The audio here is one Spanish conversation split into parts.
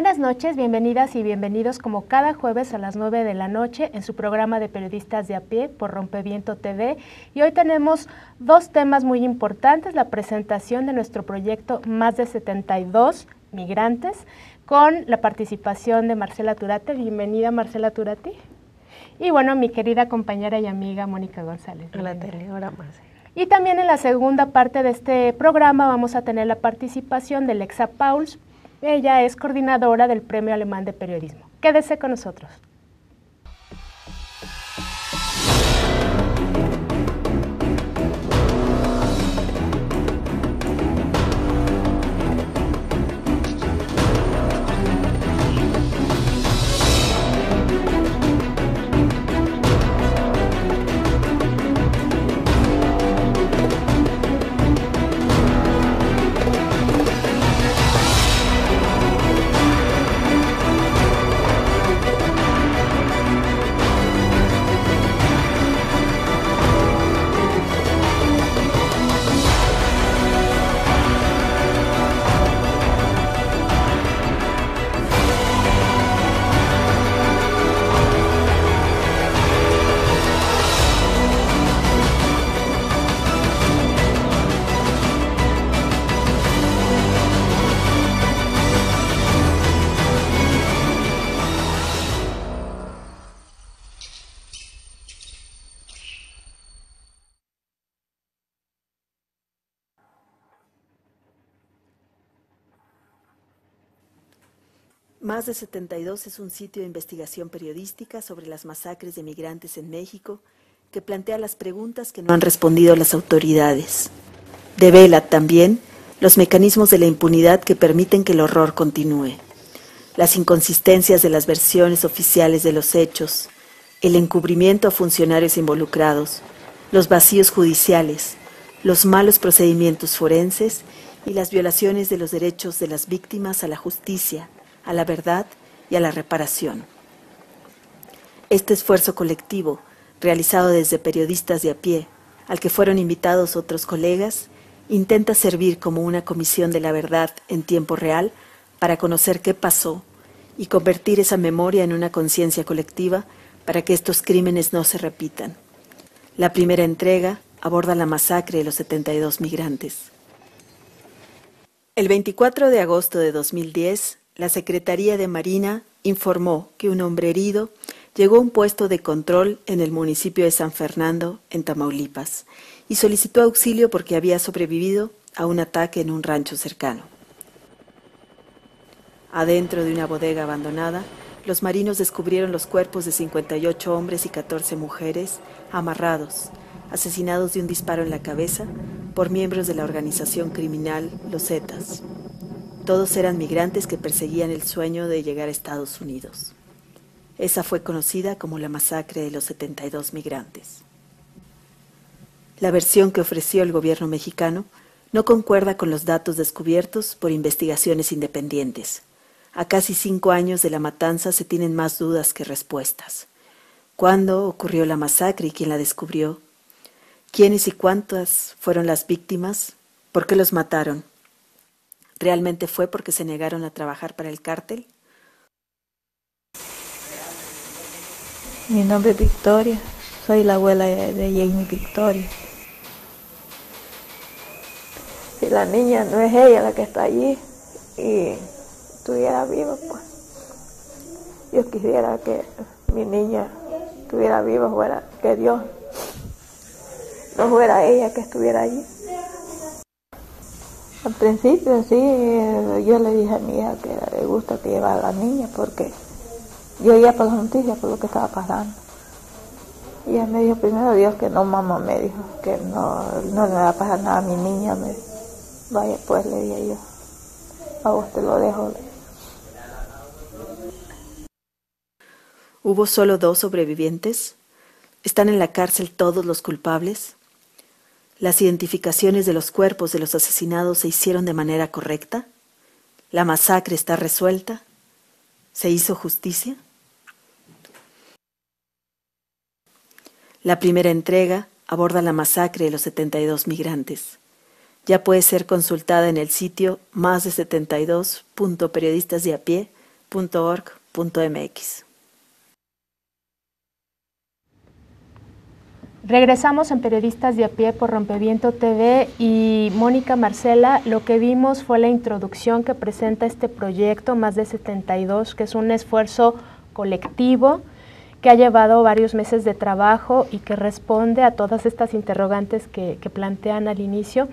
Buenas noches, bienvenidas y bienvenidos como cada jueves a las 9 de la noche en su programa de periodistas de a pie por Rompeviento TV. Y hoy tenemos dos temas muy importantes, la presentación de nuestro proyecto Más de 72 Migrantes con la participación de Marcela Turate. Bienvenida Marcela Turati. Y bueno, mi querida compañera y amiga Mónica González. Y también en la segunda parte de este programa vamos a tener la participación de Lexa Pauls, ella es coordinadora del Premio Alemán de Periodismo. Quédese con nosotros. Más de 72 es un sitio de investigación periodística sobre las masacres de migrantes en México que plantea las preguntas que no han respondido las autoridades. Devela también los mecanismos de la impunidad que permiten que el horror continúe, las inconsistencias de las versiones oficiales de los hechos, el encubrimiento a funcionarios involucrados, los vacíos judiciales, los malos procedimientos forenses y las violaciones de los derechos de las víctimas a la justicia a la verdad y a la reparación. Este esfuerzo colectivo, realizado desde periodistas de a pie, al que fueron invitados otros colegas, intenta servir como una comisión de la verdad en tiempo real para conocer qué pasó y convertir esa memoria en una conciencia colectiva para que estos crímenes no se repitan. La primera entrega aborda la masacre de los 72 migrantes. El 24 de agosto de 2010, la Secretaría de Marina informó que un hombre herido llegó a un puesto de control en el municipio de San Fernando, en Tamaulipas, y solicitó auxilio porque había sobrevivido a un ataque en un rancho cercano. Adentro de una bodega abandonada, los marinos descubrieron los cuerpos de 58 hombres y 14 mujeres amarrados, asesinados de un disparo en la cabeza por miembros de la organización criminal Los Zetas. Todos eran migrantes que perseguían el sueño de llegar a Estados Unidos. Esa fue conocida como la masacre de los 72 migrantes. La versión que ofreció el gobierno mexicano no concuerda con los datos descubiertos por investigaciones independientes. A casi cinco años de la matanza se tienen más dudas que respuestas. ¿Cuándo ocurrió la masacre y quién la descubrió? ¿Quiénes y cuántas fueron las víctimas? ¿Por qué los mataron? ¿Realmente fue porque se negaron a trabajar para el cártel? Mi nombre es Victoria, soy la abuela de Jamie Victoria. Si la niña no es ella la que está allí y estuviera viva, pues yo quisiera que mi niña estuviera viva, fuera, que Dios no fuera ella que estuviera allí. Al principio sí, eh, yo le dije a mi hija que le gusta que llevara a la niña porque yo iba por las noticias por lo que estaba pasando. Y ella me dijo primero Dios que no, mamá me dijo que no, no le va a pasar nada a mi niña. Me Vaya pues le dije yo, a vos te lo dejo. ¿Hubo solo dos sobrevivientes? ¿Están en la cárcel todos los culpables? ¿Las identificaciones de los cuerpos de los asesinados se hicieron de manera correcta? ¿La masacre está resuelta? ¿Se hizo justicia? La primera entrega aborda la masacre de los 72 migrantes. Ya puede ser consultada en el sitio más de Regresamos en Periodistas de a pie por Rompeviento TV y Mónica Marcela, lo que vimos fue la introducción que presenta este proyecto, más de 72, que es un esfuerzo colectivo que ha llevado varios meses de trabajo y que responde a todas estas interrogantes que, plantean al inicio.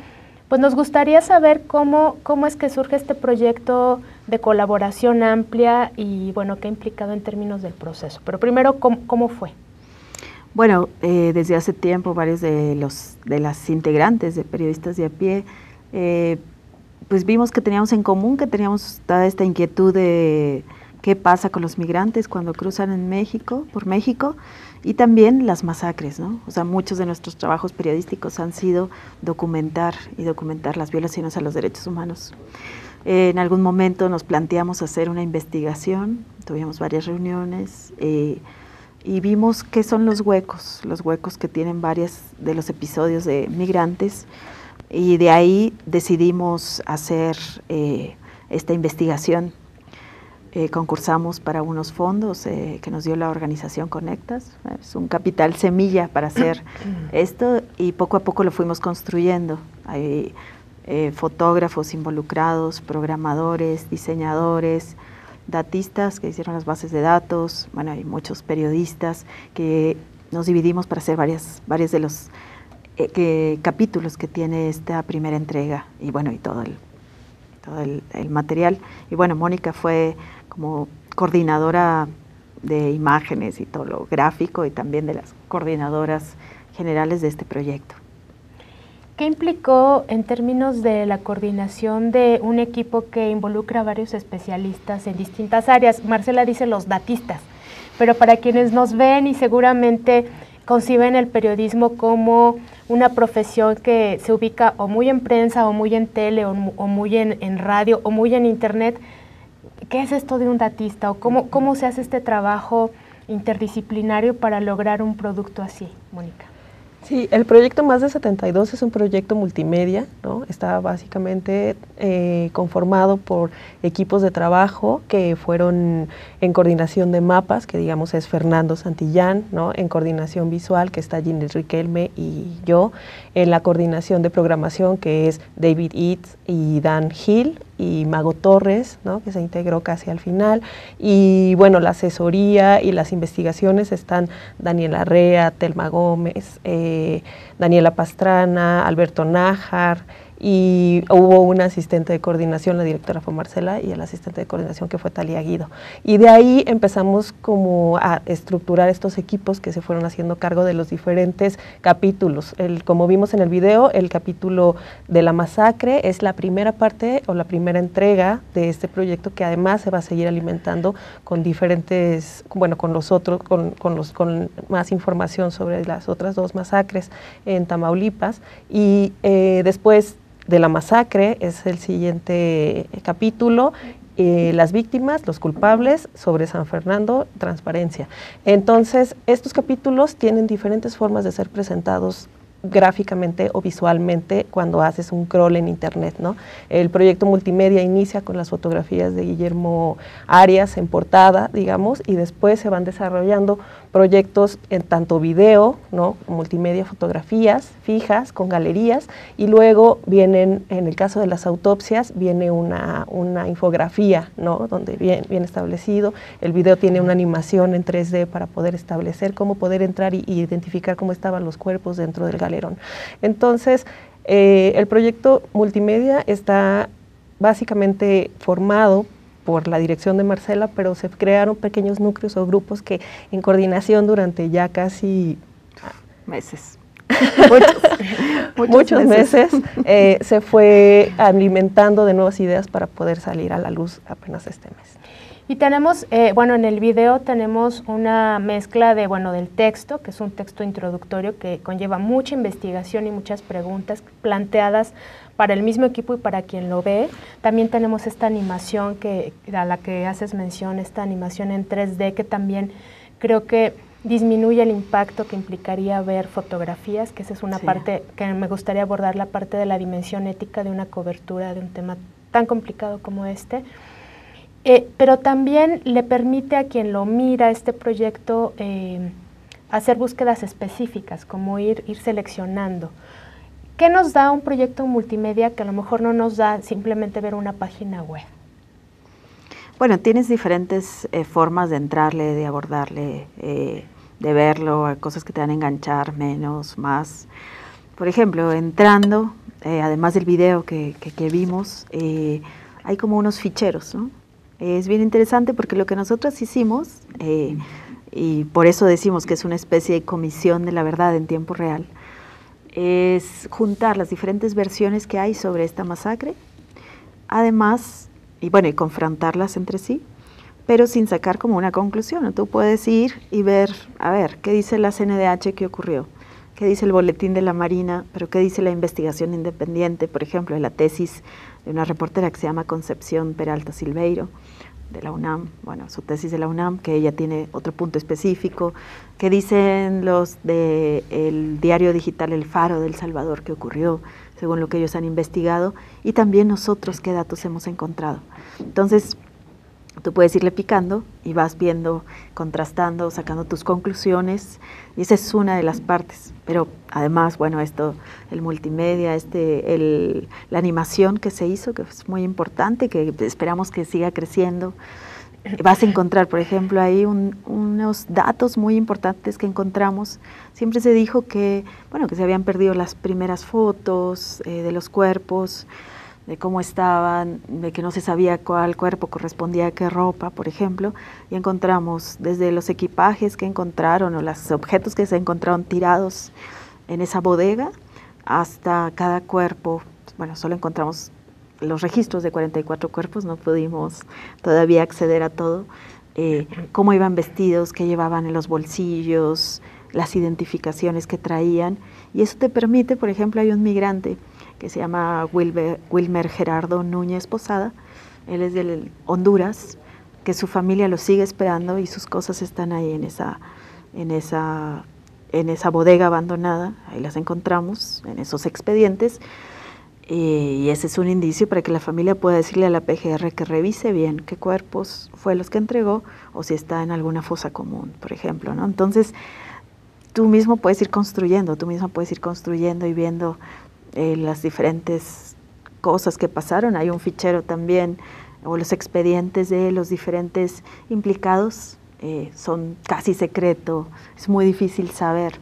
Pues nos gustaría saber cómo, cómo es que surge este proyecto de colaboración amplia y bueno, qué ha implicado en términos del proceso. Pero primero, cómo, cómo fue? Bueno, eh, desde hace tiempo varios de, los, de las integrantes de periodistas de a pie, eh, pues vimos que teníamos en común, que teníamos toda esta inquietud de qué pasa con los migrantes cuando cruzan en México, por México, y también las masacres, ¿no? O sea, muchos de nuestros trabajos periodísticos han sido documentar y documentar las violaciones a los derechos humanos. en algún momento nos planteamos hacer una investigación, tuvimos varias reuniones, eh, y vimos qué son los huecos, los huecos que tienen varios de los episodios de migrantes y de ahí decidimos hacer eh, esta investigación. Eh, concursamos para unos fondos eh, que nos dio la organización Conectas, es un capital semilla para hacer esto y poco a poco lo fuimos construyendo. Hay fotógrafos involucrados, programadores, diseñadores, datistas que hicieron las bases de datos, bueno, hay muchos periodistas que nos dividimos para hacer varias, varias de los eh, capítulos que tiene esta primera entrega y bueno, y todo el, todo el material. Y bueno, Mónica fue como coordinadora de imágenes y todo lo gráfico y también de las coordinadoras generales de este proyecto. ¿Qué implicó en términos de la coordinación de un equipo que involucra a varios especialistas en distintas áreas? Marcela dice los datistas, pero para quienes nos ven y seguramente conciben el periodismo como una profesión que se ubica o muy en prensa, o muy en tele, o, muy en, radio, o muy en internet, ¿qué es esto de un datista? ¿O cómo, cómo se hace este trabajo interdisciplinario para lograr un producto así, Mónica? Sí, el proyecto Más de 72 es un proyecto multimedia, ¿no? Está básicamente eh, conformado por equipos de trabajo que fueron en coordinación de mapas, que digamos es Fernando Santillán, ¿no? En coordinación visual, que está Ginés Riquelme y yo. En la coordinación de programación, que es David Eats y Dan Hill y Mago Torres, que se integró casi al final. Y bueno, la asesoría y las investigaciones están Daniela Rea, Telma Gómez, eh, Daniela Pastrana, Alberto Nájar y hubo una asistente de coordinación, la directora fue Marcela y el asistente de coordinación que fue Talia Guido. Y de ahí empezamos como a estructurar estos equipos que se fueron haciendo cargo de los diferentes capítulos. como vimos en el video, el capítulo de la masacre es la primera parte o la primera entrega de este proyecto que además se va a seguir alimentando con diferentes, bueno, con los otros, con, los, con más información sobre las otras dos masacres en Tamaulipas. Y eh, después de la masacre, es el siguiente capítulo, eh, las víctimas, los culpables, sobre San Fernando, transparencia. Entonces, estos capítulos tienen diferentes formas de ser presentados gráficamente o visualmente cuando haces un crawl en internet, ¿no? El proyecto multimedia inicia con las fotografías de Guillermo Arias en portada, digamos, y después se van desarrollando proyectos en tanto video, ¿no? multimedia, fotografías fijas con galerías y luego vienen, en el caso de las autopsias, viene una, infografía, ¿no? donde bien, bien establecido, el video tiene una animación en 3D para poder establecer cómo poder entrar y, identificar cómo estaban los cuerpos dentro del galerón. Entonces, eh, el proyecto multimedia está básicamente formado por la dirección de Marcela, pero se crearon pequeños núcleos o grupos que en coordinación durante ya casi meses. muchos, meses, eh, se fue alimentando de nuevas ideas para poder salir a la luz apenas este mes. Y tenemos, eh, bueno, en el video tenemos una mezcla de, bueno, del texto, que es un texto introductorio que conlleva mucha investigación y muchas preguntas planteadas para el mismo equipo y para quien lo ve. También tenemos esta animación que, a la que haces mención, esta animación en 3D que también creo que disminuye el impacto que implicaría ver fotografías, que esa es una parte que me gustaría abordar, la parte de la dimensión ética de una cobertura de un tema tan complicado como este. Eh, pero también le permite a quien lo mira este proyecto eh, hacer búsquedas específicas, como ir, ir seleccionando. ¿Qué nos da un proyecto multimedia que a lo mejor no nos da simplemente ver una página web? Bueno, tienes diferentes eh, formas de entrarle, de abordarle, eh, de verlo, cosas que te van a enganchar, menos, más. Por ejemplo, entrando, eh, además del video que, vimos, hay como unos ficheros, ¿no? Es bien interesante porque lo que nosotros hicimos, y por eso decimos que es una especie de comisión de la verdad en tiempo real, es juntar las diferentes versiones que hay sobre esta masacre, además, y bueno, y confrontarlas entre sí, pero sin sacar como una conclusión. Tú puedes ir y ver, a ver, ¿qué dice la CNDH que ocurrió? ¿Qué dice el boletín de la Marina? ¿Pero qué dice la investigación independiente? Por ejemplo, la tesis de una reportera que se llama Concepción Peralta Silveiro de la UNAM, bueno, su tesis de la UNAM, que ella tiene otro punto específico, que dicen los del diario digital El Faro del Salvador que ocurrió, según lo que ellos han investigado, y también nosotros qué datos hemos encontrado. Entonces, Tú puedes irle picando y vas viendo, contrastando, sacando tus conclusiones y esa es una de las partes. Pero además, bueno, esto, el multimedia, este, el, la animación que se hizo, que es muy importante, que esperamos que siga creciendo. Vas a encontrar, por ejemplo, ahí unos datos muy importantes que encontramos. Siempre se dijo que, bueno, que se habían perdido las primeras fotos eh, de los cuerpos, de cómo estaban, de que no se sabía cuál cuerpo correspondía a qué ropa, por ejemplo, y encontramos desde los equipajes que encontraron o los objetos que se encontraron tirados en esa bodega hasta cada cuerpo, bueno, solo encontramos los registros de 44 cuerpos, no pudimos todavía acceder a todo, eh, cómo iban vestidos, qué llevaban en los bolsillos, las identificaciones que traían, y eso te permite, por ejemplo, hay un migrante, que se llama Wilmer Gerardo Núñez Posada. Él es de Honduras, que su familia lo sigue esperando y sus cosas están ahí en esa, en esa, en esa bodega abandonada. Ahí las encontramos, en esos expedientes. Eh, y ese es un indicio para que la familia pueda decirle a la PGR que revise bien qué cuerpos fue los que entregó o si está en alguna fosa común, por ejemplo. ¿no? Entonces, tú mismo puedes ir construyendo, tú mismo puedes ir construyendo y viendo eh, las diferentes cosas que pasaron. Hay un fichero también, o los expedientes de los diferentes implicados eh, son casi secreto. Es muy difícil saber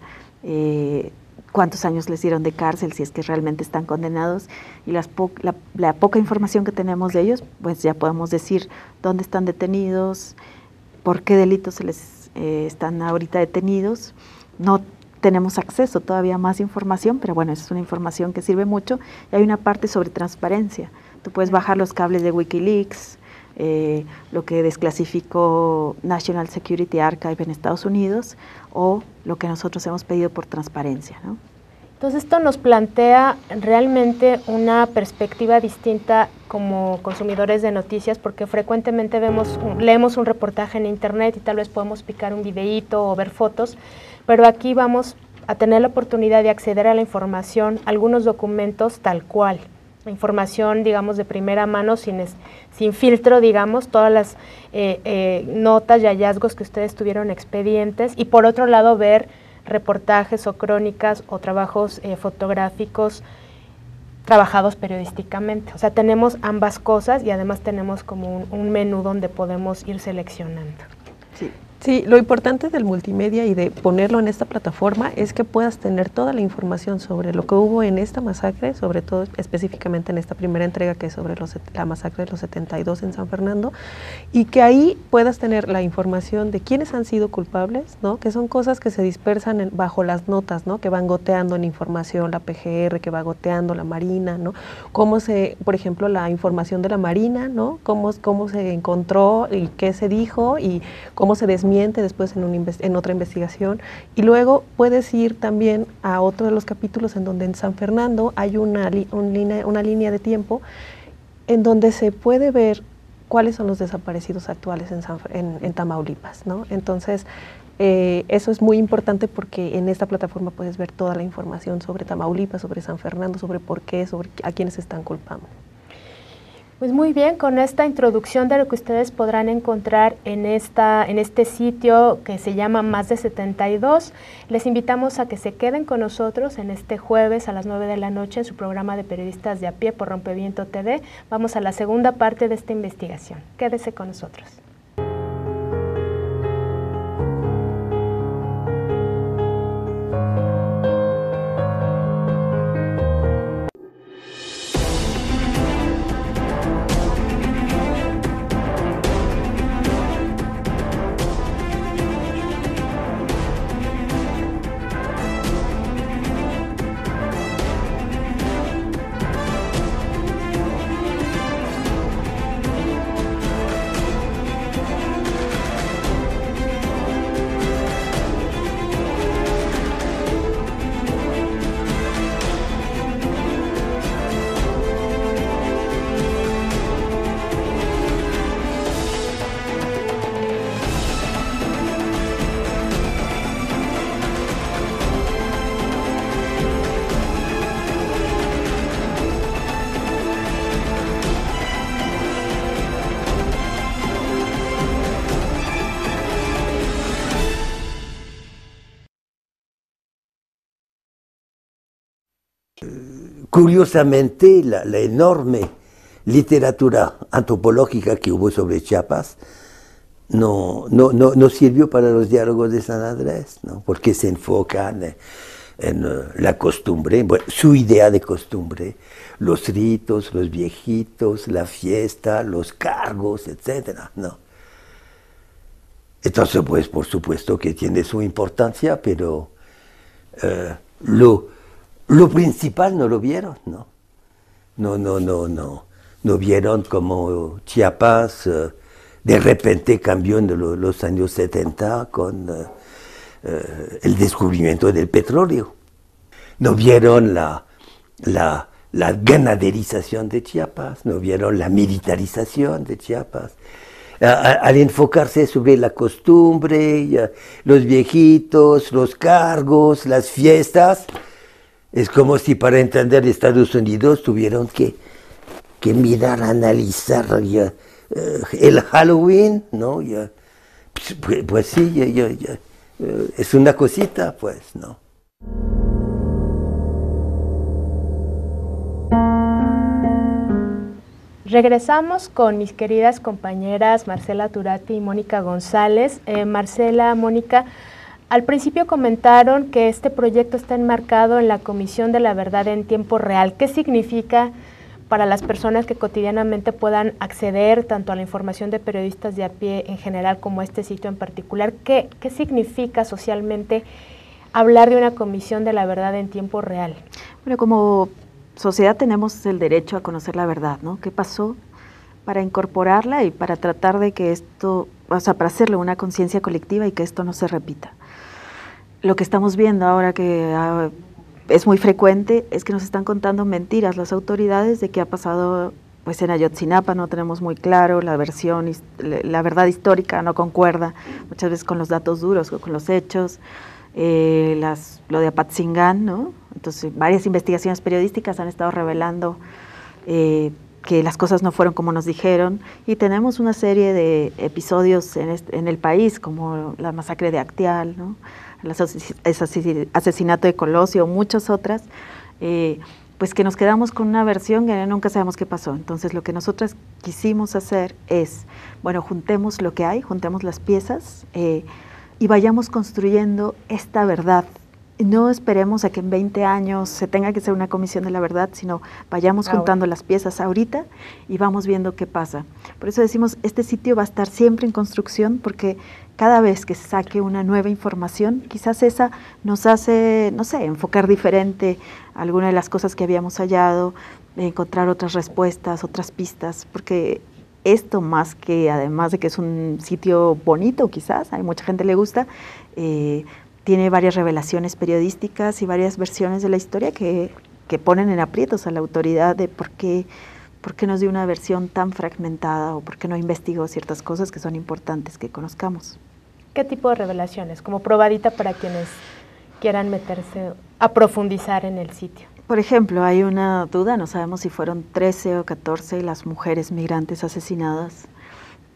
eh, cuántos años les dieron de cárcel, si es que realmente están condenados. Y la, poca información que tenemos de ellos, pues ya podemos decir dónde están detenidos, por qué delitos se les están ahorita detenidos. No tenemos acceso todavía a más información, pero bueno, es una información que sirve mucho. Y hay una parte sobre transparencia. Tú puedes bajar los cables de Wikileaks, eh, lo que desclasificó National Security Archive en Estados Unidos o lo que nosotros hemos pedido por transparencia. Entonces esto nos plantea realmente una perspectiva distinta como consumidores de noticias porque frecuentemente vemos, leemos un reportaje en internet y tal vez podemos picar un videíto o ver fotos, pero aquí vamos a tener la oportunidad de acceder a la información, algunos documentos tal cual, información, digamos, de primera mano, sin, sin filtro, digamos, todas las eh, eh, notas y hallazgos que ustedes tuvieron expedientes, y por otro lado ver reportajes o crónicas o trabajos eh, fotográficos trabajados periodísticamente. O sea, tenemos ambas cosas y además tenemos como un menú donde podemos ir seleccionando. Sí, lo importante del multimedia y de ponerlo en esta plataforma es que puedas tener toda la información sobre lo que hubo en esta masacre, sobre todo específicamente en esta primera entrega que es sobre la masacre de los 72 en San Fernando, y que ahí puedas tener la información de quiénes han sido culpables, ¿no? que son cosas que se dispersan bajo las notas, ¿no? que van goteando en información la PGR, que va goteando la Marina, ¿no? cómo se, por ejemplo, la información de la Marina, ¿no? cómo, cómo se encontró y qué se dijo y cómo se desmintió después en, otra investigación. Y luego puedes ir también a otro de los capítulos en donde en San Fernando hay una, línea de tiempo en donde se puede ver cuáles son los desaparecidos actuales en, Tamaulipas. ¿no? Entonces, eh, eso es muy importante porque en esta plataforma puedes ver toda la información sobre Tamaulipas, sobre San Fernando, sobre por qué, sobre a quiénes están culpando. Pues muy bien, con esta introducción de lo que ustedes podrán encontrar en, esta, en este sitio que se llama Más de 72, les invitamos a que se queden con nosotros en este jueves a las 9 de la noche en su programa de periodistas de a pie por Rompeviento TV. Vamos a la segunda parte de esta investigación. Quédese con nosotros. Curiosamente, la, enorme literatura antropológica que hubo sobre Chiapas no, sirvió para los diálogos de San Andrés, porque se enfocan en, eh, la costumbre, su idea de costumbre, los ritos, los viejitos, la fiesta, los cargos, etc. ¿no? Entonces, pues por supuesto que tiene su importancia, pero eh, lo, lo principal no lo vieron, ¿no? No, no, no, no. No vieron como Chiapas eh, de repente cambió en los, años 70 con eh, eh, el descubrimiento del petróleo. No vieron la, la, ganaderización de Chiapas, no vieron la militarización de Chiapas. al enfocarse sobre la costumbre, los viejitos, los cargos, las fiestas, es como si para entender Estados Unidos tuvieron que, que mirar, analizar eh, el Halloween, ¿no? Pues, pues, pues, sí, eh, es una cosita, pues, ¿no? Regresamos con mis queridas compañeras Marcela Turati y Mónica González. Eh, Marcela, Mónica, al principio comentaron que este proyecto está enmarcado en la Comisión de la Verdad en tiempo real. ¿Qué significa para las personas que cotidianamente puedan acceder tanto a la información de periodistas de a pie en general como a este sitio en particular? ¿Qué, qué significa socialmente hablar de una Comisión de la Verdad en tiempo real? Bueno, como sociedad tenemos el derecho a conocer la verdad, ¿no? ¿Qué pasó? para incorporarla y para tratar de que esto, o sea, para hacerle una conciencia colectiva y que esto no se repita lo que estamos viendo ahora que ah, es muy frecuente es que nos están contando mentiras las autoridades de que ha pasado pues en Ayotzinapa no tenemos muy claro la versión, la verdad histórica no concuerda muchas veces con los datos duros, con los hechos, eh, las, lo de Apatzingán, ¿no? Entonces varias investigaciones periodísticas han estado revelando eh, que las cosas no fueron como nos dijeron y tenemos una serie de episodios en, en el país como la masacre de Actial, ¿no? el asesinato de Colosio, muchas otras, eh, pues que nos quedamos con una versión que nunca sabemos qué pasó. Entonces lo que nosotras quisimos hacer es, bueno, juntemos lo que hay, juntemos las piezas eh, y vayamos construyendo esta verdad. No esperemos a que en 20 años se tenga que hacer una comisión de la verdad, sino vayamos ah, juntando las piezas ahorita y vamos viendo qué pasa. Por eso decimos, este sitio va a estar siempre en construcción porque cada vez que se saque una nueva información, quizás esa nos hace, no sé, enfocar diferente alguna de las cosas que habíamos hallado, encontrar otras respuestas, otras pistas, porque esto más que, además de que es un sitio bonito quizás, hay mucha gente le gusta, eh, tiene varias revelaciones periodísticas y varias versiones de la historia que, que ponen en aprietos a la autoridad de por qué ¿Por qué nos dio una versión tan fragmentada o por qué no investigó ciertas cosas que son importantes que conozcamos? ¿Qué tipo de revelaciones? Como probadita para quienes quieran meterse a profundizar en el sitio. Por ejemplo, hay una duda, no sabemos si fueron 13 o 14 las mujeres migrantes asesinadas.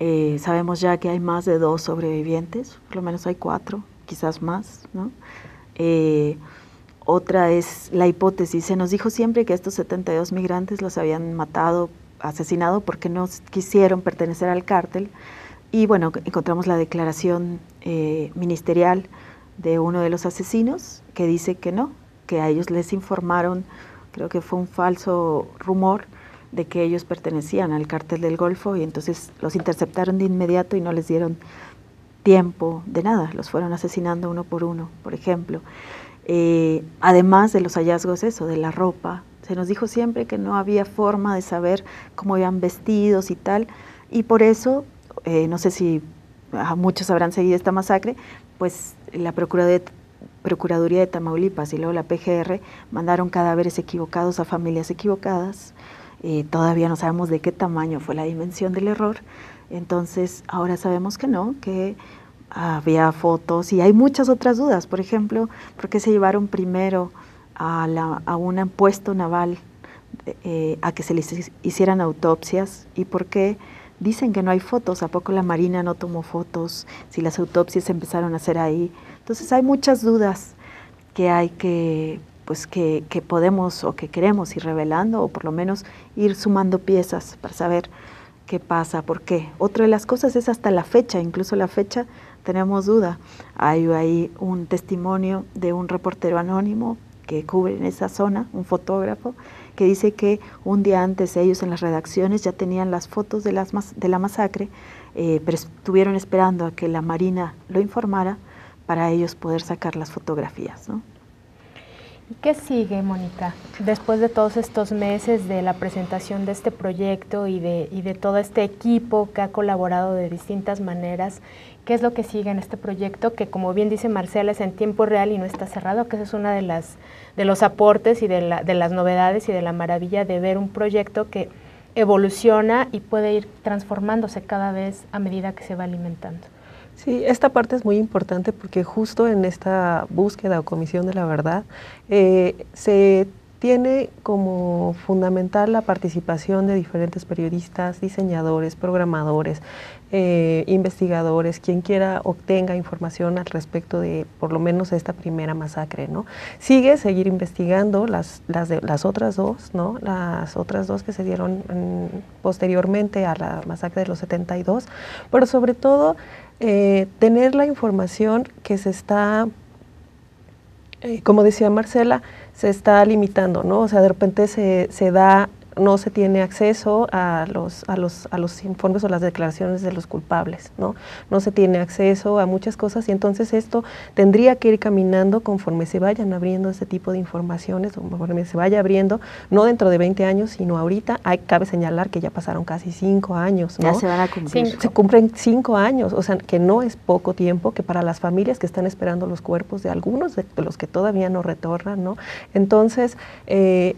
Eh, sabemos ya que hay más de dos sobrevivientes, por lo menos hay cuatro, quizás más, ¿no? Eh, otra es la hipótesis. Se nos dijo siempre que estos 72 migrantes los habían matado, asesinado porque no quisieron pertenecer al cártel. Y bueno, encontramos la declaración eh, ministerial de uno de los asesinos que dice que no, que a ellos les informaron, creo que fue un falso rumor de que ellos pertenecían al cártel del Golfo y entonces los interceptaron de inmediato y no les dieron tiempo de nada, los fueron asesinando uno por uno, por ejemplo. Eh, además de los hallazgos, eso, de la ropa. Se nos dijo siempre que no había forma de saber cómo iban vestidos y tal, y por eso, eh, no sé si ah, muchos habrán seguido esta masacre, pues la Procuraduría de, Tamaulipas y luego la PGR mandaron cadáveres equivocados a familias equivocadas. Eh, todavía no sabemos de qué tamaño fue la dimensión del error. Entonces, ahora sabemos que no, que había fotos y hay muchas otras dudas. Por ejemplo, ¿por qué se llevaron primero a, la, a un puesto naval eh, a que se les hicieran autopsias? ¿Y por qué dicen que no hay fotos? ¿A poco la Marina no tomó fotos? Si las autopsias empezaron a hacer ahí. Entonces hay muchas dudas que hay que pues que, que podemos o que queremos ir revelando o por lo menos ir sumando piezas para saber qué pasa, por qué. Otra de las cosas es hasta la fecha, incluso la fecha tenemos duda. Hay ahí un testimonio de un reportero anónimo que cubre en esa zona, un fotógrafo, que dice que un día antes ellos en las redacciones ya tenían las fotos de, las de la masacre, eh, pero estuvieron esperando a que la Marina lo informara para ellos poder sacar las fotografías. ¿no? ¿Qué sigue, Mónica? Después de todos estos meses de la presentación de este proyecto y de, y de todo este equipo que ha colaborado de distintas maneras, ¿qué es lo que sigue en este proyecto? Que como bien dice Marcela, es en tiempo real y no está cerrado, que es uno de, las, de los aportes y de las novedades y de la maravilla de ver un proyecto que evoluciona y puede ir transformándose cada vez a medida que se va alimentando. Sí, esta parte es muy importante porque justo en esta búsqueda o comisión de la verdad eh, se tiene como fundamental la participación de diferentes periodistas, diseñadores, programadores, eh, investigadores, quien quiera obtenga información al respecto de por lo menos esta primera masacre, ¿no? Sigue seguir investigando las, las, las otras dos, ¿no? Las otras dos que se dieron posteriormente a la masacre de los 72, pero sobre todo eh, tener la información que se está, eh, como decía Marcela, se está limitando, ¿no? O sea, de repente se, se da no se tiene acceso a los, a los, a los informes o las declaraciones de los culpables, ¿no? No se tiene acceso a muchas cosas y entonces esto tendría que ir caminando conforme se vayan abriendo este tipo de informaciones, conforme se vaya abriendo, no dentro de 20 años, sino ahorita. Hay, cabe señalar que ya pasaron casi 5 años, Ya se van a cumplir. Se cumplen 5 años, o sea, que no es poco tiempo, que para las familias que están esperando los cuerpos de algunos de los que todavía no retornan, ¿no? Entonces, eh,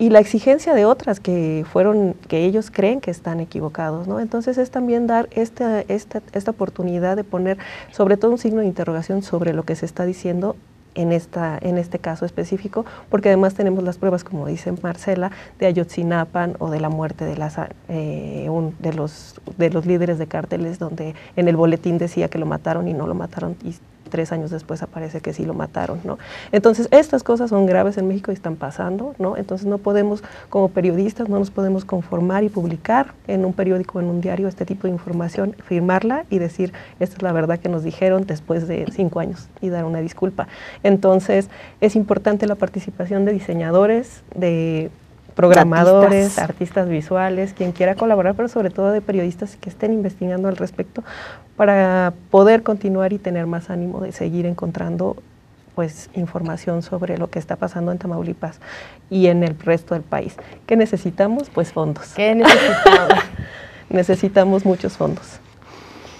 y la exigencia de otras que fueron, que ellos creen que están equivocados, ¿no? Entonces es también dar esta, esta, esta oportunidad de poner sobre todo un signo de interrogación sobre lo que se está diciendo en, esta, en este caso específico, porque además tenemos las pruebas, como dice Marcela, de Ayotzinapan o de la muerte de, las, eh, de, los, de los líderes de cárteles, donde en el boletín decía que lo mataron y no lo mataron, tres años después aparece que sí lo mataron, ¿no? Entonces, estas cosas son graves en México y están pasando, ¿no? Entonces, no podemos, como periodistas, no nos podemos conformar y publicar en un periódico, en un diario, este tipo de información, firmarla y decir, esta es la verdad que nos dijeron después de cinco años y dar una disculpa. Entonces, es importante la participación de diseñadores, de programadores, artistas. visuales, quien quiera colaborar, pero sobre todo de periodistas que estén investigando al respecto para poder continuar y tener más ánimo de seguir encontrando pues información sobre lo que está pasando en Tamaulipas y en el resto del país. ¿Qué necesitamos? Pues fondos. ¿Qué necesitamos? necesitamos muchos fondos.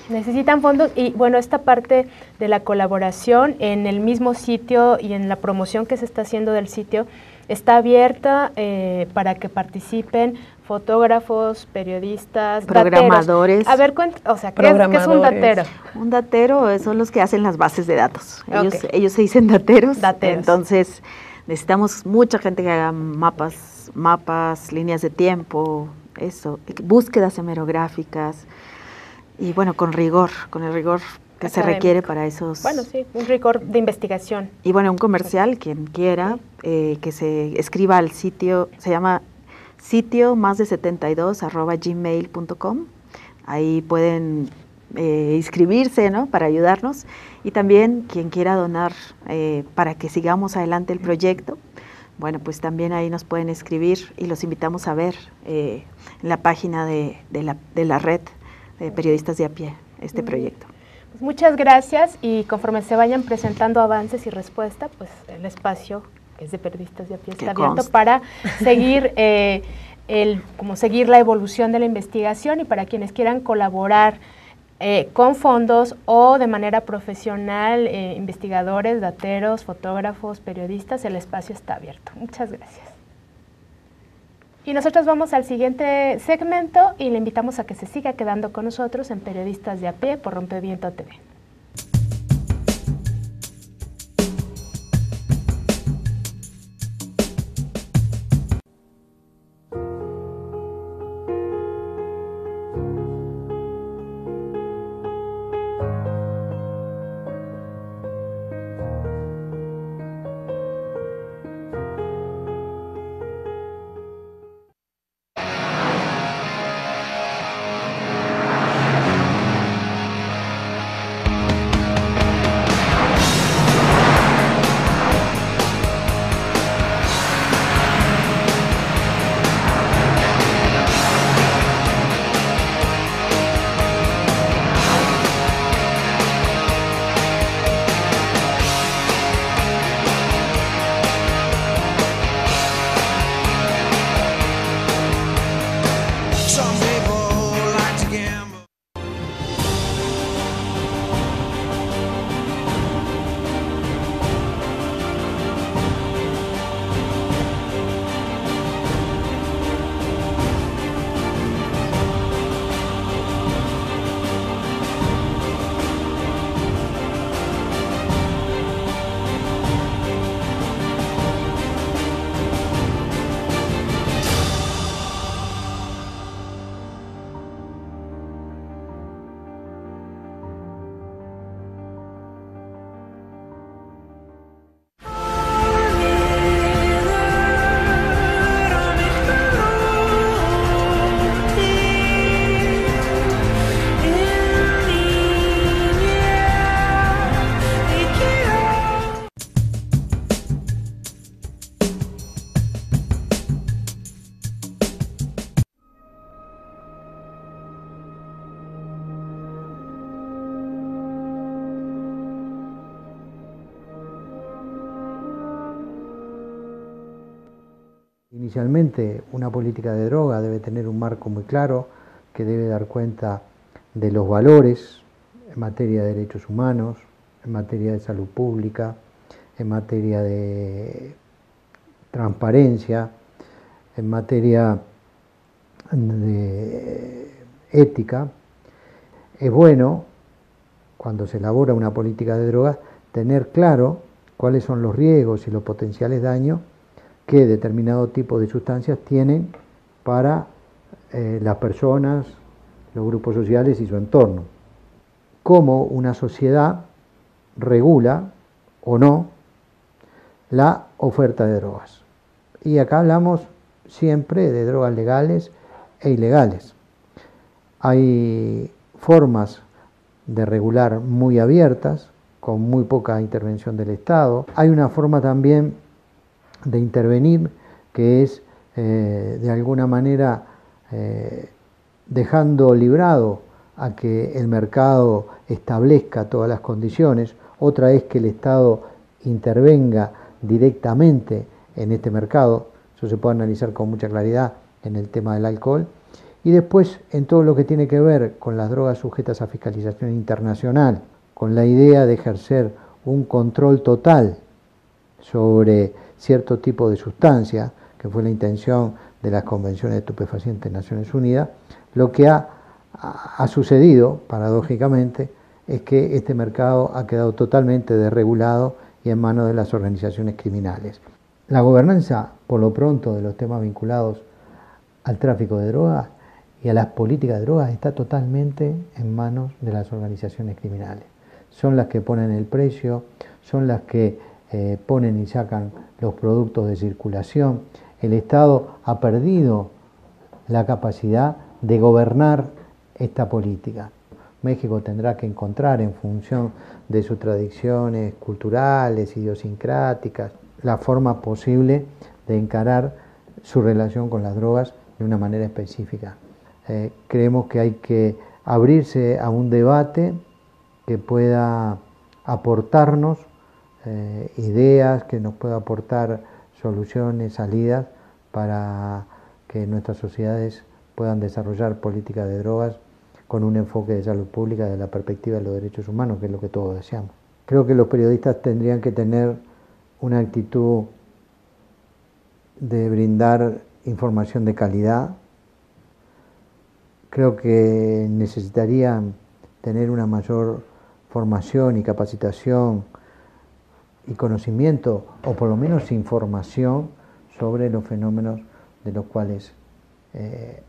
Necesitan fondos y bueno, esta parte de la colaboración en el mismo sitio y en la promoción que se está haciendo del sitio, Está abierta eh, para que participen fotógrafos, periodistas, programadores. A ver, o sea, ¿qué es, un datero? Un datero eh, son los que hacen las bases de datos. Ellos, se dicen dateros, Entonces, necesitamos mucha gente que haga mapas, mapas, líneas de tiempo, eso, búsquedas hemerográficas y bueno, con rigor, con el rigor que se requiere para esos... Bueno, sí, un récord de investigación. Y bueno, un comercial, quien quiera, eh, que se escriba al sitio, se llama sitio más de 72 arroba gmail.com. Ahí pueden eh, inscribirse, ¿no? Para ayudarnos. Y también quien quiera donar eh, para que sigamos adelante el proyecto, bueno, pues también ahí nos pueden escribir y los invitamos a ver en la página de, de la red de periodistas de a pie este proyecto. Muchas gracias y conforme se vayan presentando avances y respuestas, pues el espacio que es de periodistas de a pie está abierto para seguir eh, el, como seguir la evolución de la investigación y para quienes quieran colaborar eh, con fondos o de manera profesional, eh, investigadores, dateros, fotógrafos, periodistas, el espacio está abierto. Muchas gracias. Y nosotros vamos al siguiente segmento y le invitamos a que se siga quedando con nosotros en Periodistas de AP por Rompeviento TV. inicialmente una política de droga debe tener un marco muy claro que debe dar cuenta de los valores en materia de derechos humanos, en materia de salud pública, en materia de transparencia, en materia de ética. Es bueno, cuando se elabora una política de drogas, tener claro cuáles son los riesgos y los potenciales daños qué determinado tipo de sustancias tienen para eh, las personas, los grupos sociales y su entorno. Cómo una sociedad regula o no la oferta de drogas. Y acá hablamos siempre de drogas legales e ilegales. Hay formas de regular muy abiertas, con muy poca intervención del Estado. Hay una forma también de intervenir, que es eh, de alguna manera eh, dejando librado a que el mercado establezca todas las condiciones, otra es que el Estado intervenga directamente en este mercado, eso se puede analizar con mucha claridad en el tema del alcohol, y después en todo lo que tiene que ver con las drogas sujetas a fiscalización internacional, con la idea de ejercer un control total sobre cierto tipo de sustancia, que fue la intención de las convenciones de estupefacientes de Naciones Unidas, lo que ha, ha sucedido, paradójicamente, es que este mercado ha quedado totalmente desregulado y en manos de las organizaciones criminales. La gobernanza, por lo pronto, de los temas vinculados al tráfico de drogas y a las políticas de drogas está totalmente en manos de las organizaciones criminales. Son las que ponen el precio, son las que eh, ponen y sacan los productos de circulación. El Estado ha perdido la capacidad de gobernar esta política. México tendrá que encontrar en función de sus tradiciones culturales, idiosincráticas, la forma posible de encarar su relación con las drogas de una manera específica. Eh, creemos que hay que abrirse a un debate que pueda aportarnos eh, ideas, que nos pueda aportar soluciones, salidas para que nuestras sociedades puedan desarrollar políticas de drogas con un enfoque de salud pública de la perspectiva de los derechos humanos, que es lo que todos deseamos. Creo que los periodistas tendrían que tener una actitud de brindar información de calidad. Creo que necesitarían tener una mayor formación y capacitación y conocimiento, o por lo menos información, sobre los fenómenos de los cuales eh,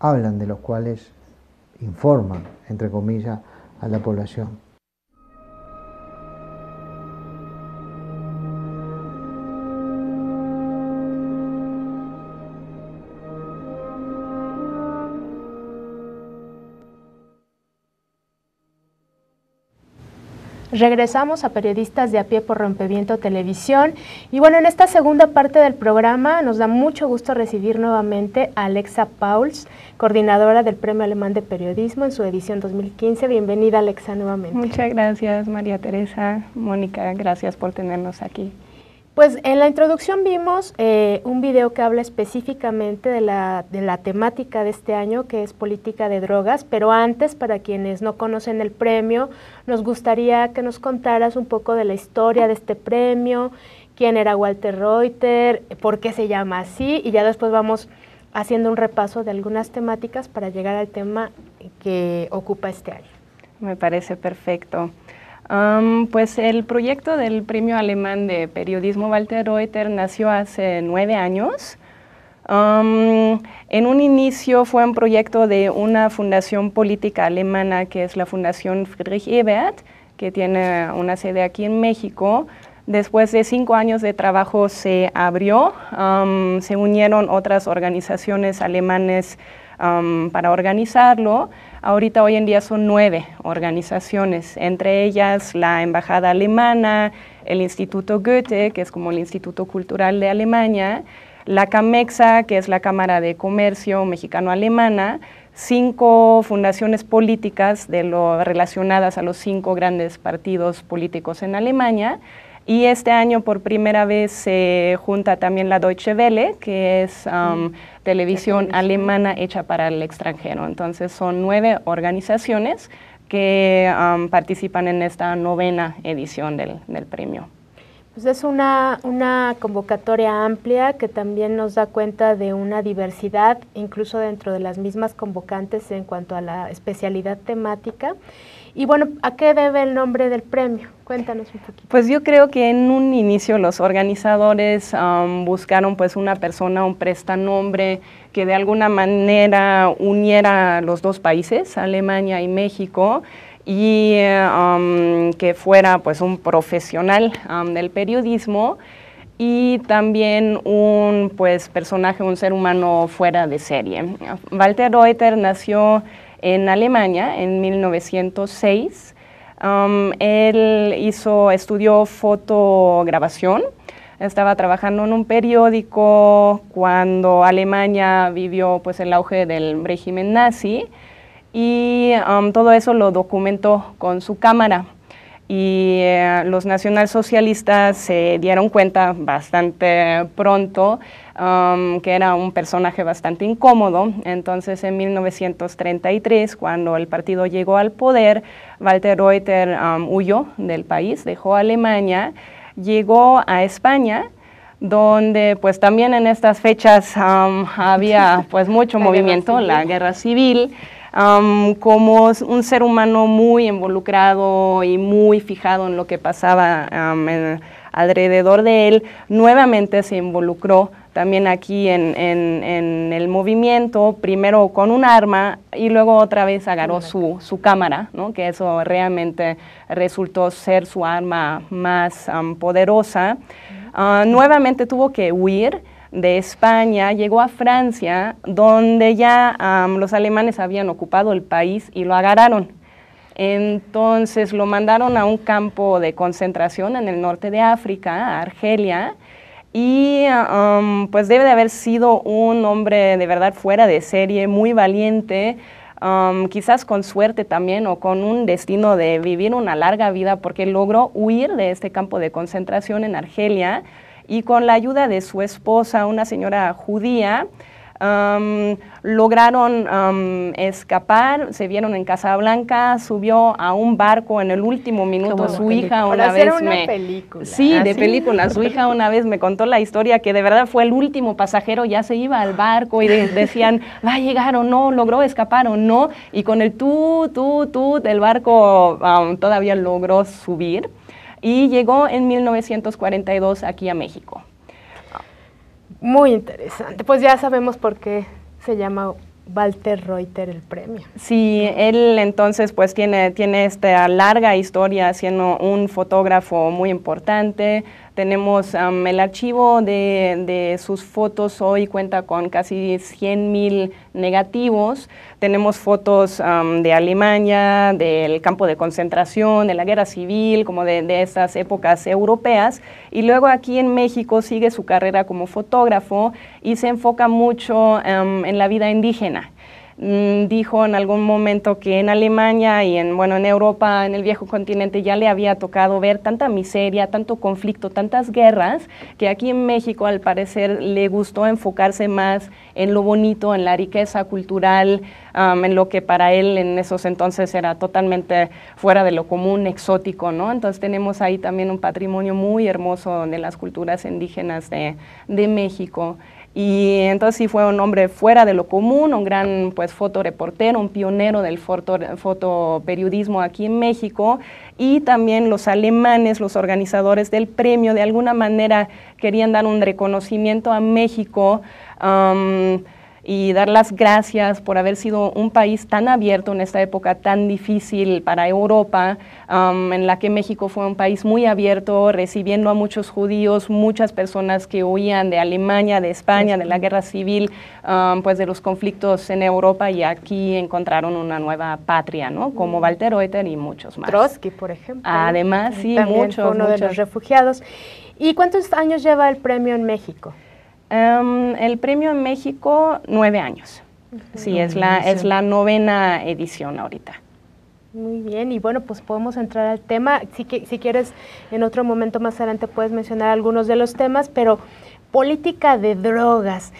hablan, de los cuales informan, entre comillas, a la población. Regresamos a Periodistas de a pie por Rompeviento Televisión. Y bueno, en esta segunda parte del programa nos da mucho gusto recibir nuevamente a Alexa Pauls, coordinadora del Premio Alemán de Periodismo en su edición 2015. Bienvenida Alexa nuevamente. Muchas gracias María Teresa, Mónica, gracias por tenernos aquí. Pues en la introducción vimos eh, un video que habla específicamente de la, de la, temática de este año, que es política de drogas, pero antes, para quienes no conocen el premio, nos gustaría que nos contaras un poco de la historia de este premio, quién era Walter Reuter, por qué se llama así, y ya después vamos haciendo un repaso de algunas temáticas para llegar al tema que ocupa este año. Me parece perfecto pues el proyecto del Premio Alemán de Periodismo Walter Reuter nació hace nueve años. en un inicio fue un proyecto de una fundación política alemana que es la Fundación Friedrich Ebert, que tiene una sede aquí en México. Después de cinco años de trabajo se abrió, se unieron otras organizaciones alemanes para organizarlo, Ahorita hoy en día son nueve organizaciones, entre ellas la Embajada Alemana, el Instituto Goethe, que es como el Instituto Cultural de Alemania, la CAMEXA, que es la Cámara de Comercio Mexicano-Alemana, cinco fundaciones políticas de relacionadas a los cinco grandes partidos políticos en Alemania, y este año por primera vez se junta también la Deutsche Welle, que es um, mm, televisión alemana hecha para el extranjero. Entonces son nueve organizaciones que um, participan en esta novena edición del premio. Pues es una, convocatoria amplia que también nos da cuenta de una diversidad, incluso dentro de las mismas convocantes en cuanto a la especialidad temática. Y bueno, ¿a qué debe el nombre del premio? Cuéntanos un poquito. Pues yo creo que en un inicio los organizadores um, buscaron pues una persona, un prestanombre que de alguna manera uniera los dos países, Alemania y México y que fuera pues un profesional del periodismo y también un pues personaje, un ser humano fuera de serie. Walter Reuter nació en Alemania en 1906. él hizo, estudió fotograbación. Estaba trabajando en un periódico cuando Alemania vivió pues el auge del régimen nazi y um, todo eso lo documentó con su cámara. Y eh, los nacionalsocialistas se dieron cuenta bastante pronto um, que era un personaje bastante incómodo. Entonces, en 1933, cuando el partido llegó al poder, Walter Reuter um, huyó del país, dejó Alemania, llegó a España donde pues también en estas fechas había pues mucho movimiento, la guerra civil, como un ser humano muy involucrado y muy fijado en lo que pasaba alrededor de él, nuevamente se involucró también aquí en, el movimiento, primero con un arma y luego otra vez agarró su, cámara, que eso realmente resultó ser su arma más poderosa. Ah, nuevamente tuvo que huir de España, llegó a Francia, donde ya los alemanes habían ocupado el país y lo agarraron. Entonces lo mandaron a un campo de concentración en el norte de África, a Argelia, y pues debe de haber sido un hombre de verdad fuera de serie, muy valiente, quizás con suerte también o con un destino de vivir una larga vida porque logró huir de este campo de concentración en Argelia y con la ayuda de su esposa, una señora judía, lograron escapar, se vieron en Casablanca, subió a un barco en el último minuto, su hija una vez me... Sí, ah, de película, su hija una vez me contó la historia que de verdad fue el último pasajero, ya se iba al barco y decían, va a llegar o no, logró escapar o no, y con el tú, tú, tú del barco todavía logró subir y llegó en 1942 aquí a México. Muy interesante. Pues ya sabemos por qué se llama Walter Reuter el premio. Sí, él entonces pues tiene, tiene esta larga historia siendo un fotógrafo muy importante, tenemos el archivo de, sus fotos hoy cuenta con casi 100.000 negativos. Tenemos fotos de Alemania, del campo de concentración, de la guerra civil, como de, esas épocas europeas. Y luego aquí en México sigue su carrera como fotógrafo y se enfoca mucho en la vida indígena. Mm, dijo en algún momento que en Alemania y en, bueno, Europa, en el viejo continente, ya le había tocado ver tanta miseria, tanto conflicto, tantas guerras, que aquí en México al parecer le gustó enfocarse más en lo bonito, en la riqueza cultural, en lo que para él en esos entonces era totalmente fuera de lo común, exótico, ¿no? Entonces tenemos ahí también un patrimonio muy hermoso de las culturas indígenas de, de México. Y entonces sí fue un hombre fuera de lo común, un gran pues fotoreportero, un pionero del foto, fotoperiodismo aquí en México. Y también los alemanes, los organizadores del premio, de alguna manera querían dar un reconocimiento a México y dar las gracias por haber sido un país tan abierto en esta época tan difícil para Europa, um, en la que México fue un país muy abierto, recibiendo a muchos judíos, muchas personas que huían de Alemania, de España, de la guerra civil, um, pues de los conflictos en Europa y aquí encontraron una nueva patria, ¿no? Como Walter Oeter y muchos más. Trotsky, por ejemplo. Además, sí, muchos. los refugiados. ¿Y cuántos años lleva el premio en México? Em, el premio en México, nueve años. Sí, es la, es la novena edición ahorita. Muy bien, y bueno, pues podemos entrar al tema. Si, si quieres, en otro momento más adelante puedes mencionar algunos de los temas, pero política de drogas.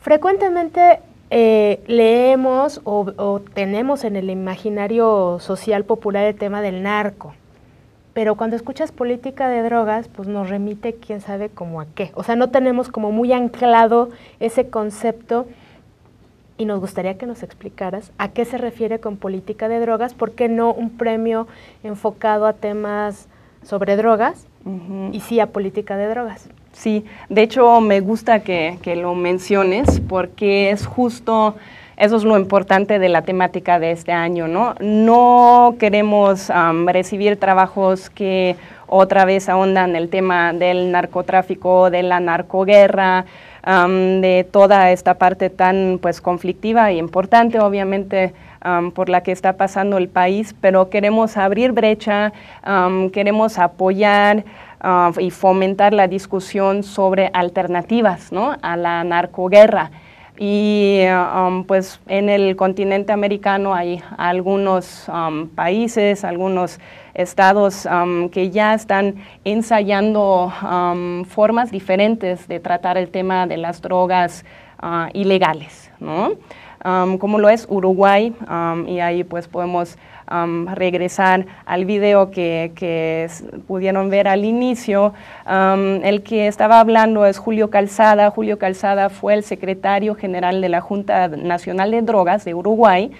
Frecuentemente eh, leemos o tenemos en el imaginario social popular el tema del narco pero cuando escuchas política de drogas, pues nos remite quién sabe como a qué. O sea, no tenemos como muy anclado ese concepto y nos gustaría que nos explicaras a qué se refiere con política de drogas, por qué no un premio enfocado a temas sobre drogas y sí a política de drogas. Sí, de hecho me gusta que, que lo menciones porque es justo eso es lo importante de la temática de este año, ¿no? No queremos recibir trabajos que otra vez ahondan el tema del narcotráfico, de la narcoguerra, de toda esta parte tan pues conflictiva y e importante, obviamente, por la que está pasando el país, pero queremos abrir brecha, queremos apoyar ah, y fomentar la discusión sobre alternativas ¿no? a la narcoguerra. Y um, pues en el continente americano hay algunos um, países, algunos estados um, que ya están ensayando formas diferentes de tratar el tema de las drogas uh, ilegales, ¿no? como lo es Uruguay, y ahí pues podemos regresar al video que, pudieron ver al inicio, el que estaba hablando es Julio Calzada. Julio Calzada fue el secretario general de la Junta Nacional de Drogas de Uruguay.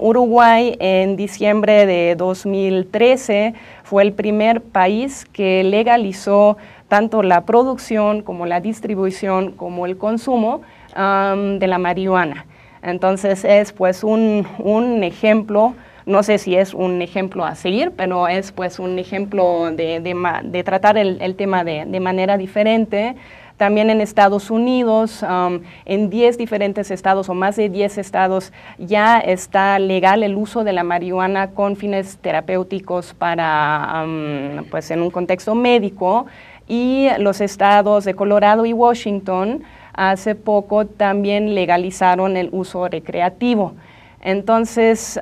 Uruguay en diciembre de 2013 fue el primer país que legalizó tanto la producción como la distribución como el consumo de la marihuana. Entonces es pues un, un ejemplo no sé si es un ejemplo a seguir, pero es pues un ejemplo de, tratar el, el tema de, de, manera diferente. También en Estados Unidos, um, en 10 diferentes estados o más de 10 estados, ya está legal el uso de la marihuana con fines terapéuticos para, um, pues en un contexto médico. Y los estados de Colorado y Washington hace poco también legalizaron el uso recreativo. Entonces,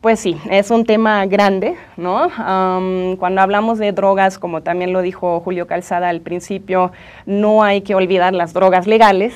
pues sí, es un tema grande, ¿no? cuando hablamos de drogas, como también lo dijo Julio Calzada al principio, no hay que olvidar las drogas legales,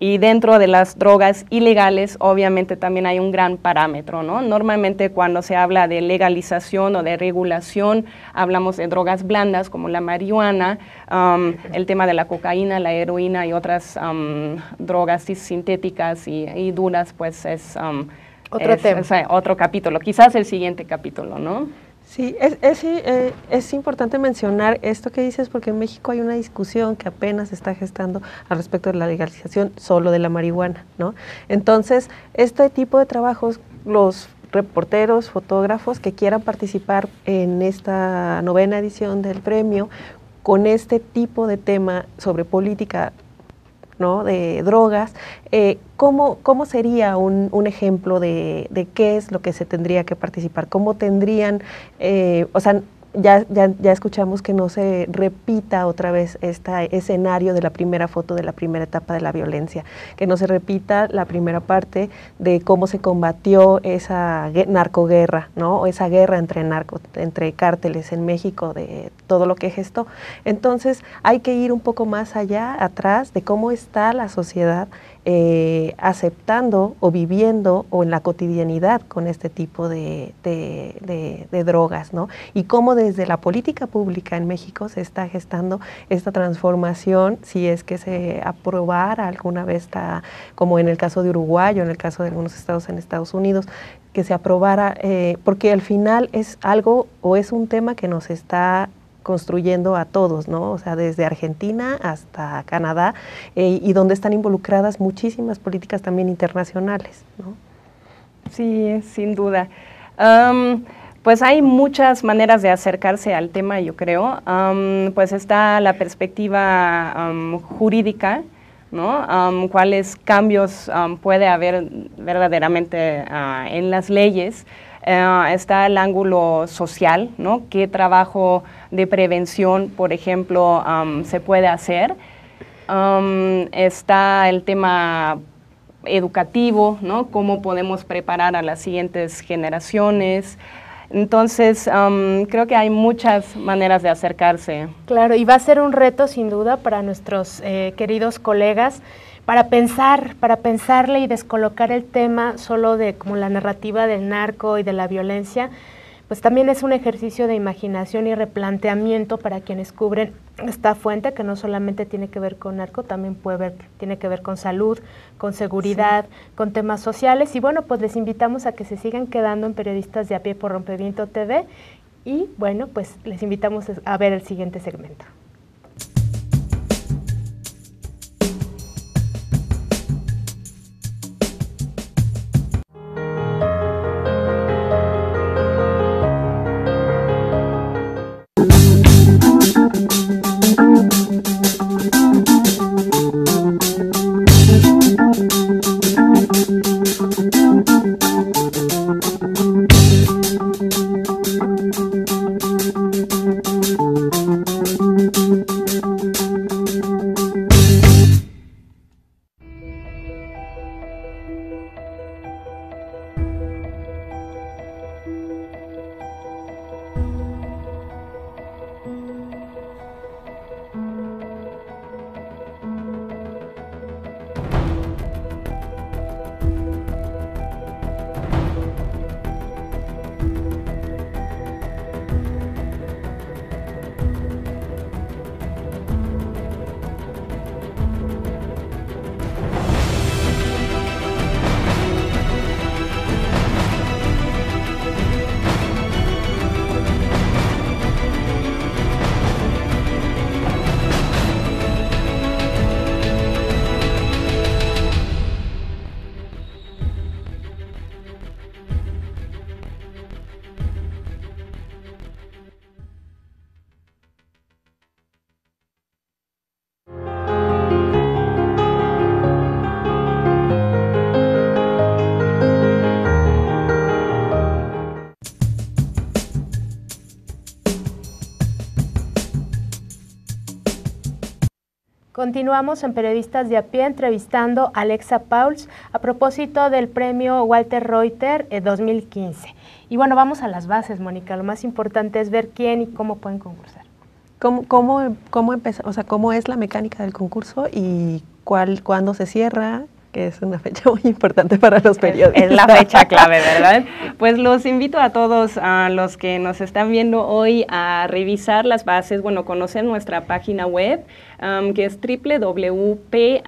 y dentro de las drogas ilegales, obviamente también hay un gran parámetro, ¿no? Normalmente cuando se habla de legalización o de regulación, hablamos de drogas blandas como la marihuana, um, el tema de la cocaína, la heroína y otras um, drogas sintéticas y, duras, pues es... Um, otro tema. es, otro capítulo, quizás el siguiente capítulo, ¿no? Sí, es, eh, es, importante mencionar esto que dices porque en México hay una discusión que apenas se está gestando al respecto de la legalización solo de la marihuana, ¿no? Entonces, este tipo de trabajos, los reporteros, fotógrafos que quieran participar en esta novena edición del premio con este tipo de tema sobre política ¿no? de drogas. Eh, ¿cómo, ¿cómo, sería un, un ejemplo de, de, qué es lo que se tendría que participar? ¿Cómo tendrían, eh, o sea, ya, ya, escuchamos que no se repita otra vez este escenario de la primera foto de la primera etapa de la violencia, que no se repita la primera parte de cómo se combatió esa narcoguerra, ¿no? esa guerra entre narco, entre cárteles en México, de todo lo que gestó. Entonces hay que ir un poco más allá, atrás, de cómo está la sociedad eh, aceptando o viviendo o en la cotidianidad con este tipo de, drogas, ¿no? Y cómo desde la política pública en México se está gestando esta transformación, si es que se aprobara alguna vez, como en el caso de Uruguay o en el caso de algunos estados en Estados Unidos, que se aprobara, eh, porque al final es algo o es un tema que nos está construyendo a todos, ¿no? O sea, desde Argentina hasta Canadá eh, y donde están involucradas muchísimas políticas también internacionales, Sí, sin duda. pues hay muchas maneras de acercarse al tema, yo creo. pues está la perspectiva jurídica, ¿no? cuáles cambios puede haber verdaderamente ah, en las leyes. Eh, está el ángulo social, ¿no? ¿Qué trabajo de prevención, por ejemplo, se puede hacer? está el tema educativo, ¿no? ¿Cómo podemos preparar a las siguientes generaciones? Entonces, creo que hay muchas maneras de acercarse. Claro, y va a ser un reto sin duda para nuestros eh, queridos colegas para pensar, para pensarle y descolocar el tema solo de como la narrativa del narco y de la violencia, pues también es un ejercicio de imaginación y replanteamiento para quienes cubren esta fuente que no solamente tiene que ver con narco, también puede ver, tiene que ver con salud, con seguridad, con temas sociales. Y bueno, pues les invitamos a que se sigan quedando en Periodistas de a pie por Rompeviento TV. Y bueno, pues les invitamos a ver el siguiente segmento. Continuamos en Periodistas de a pie entrevistando a Alexa Pauls a propósito del premio Walter Reuter 2015. Eh, y bueno, vamos a las bases, Mónica. Lo más importante es ver quién y cómo pueden concursar. ¿Cómo, sea, ¿Cómo es la mecánica del concurso y cuál, cuándo se cierra que es una fecha muy importante para los periódicos. Es, la fecha clave, ¿verdad? Pues los invito a todos, a los que nos están viendo hoy, a revisar las bases, bueno, conocen nuestra página web, um, que es www.papwr.org,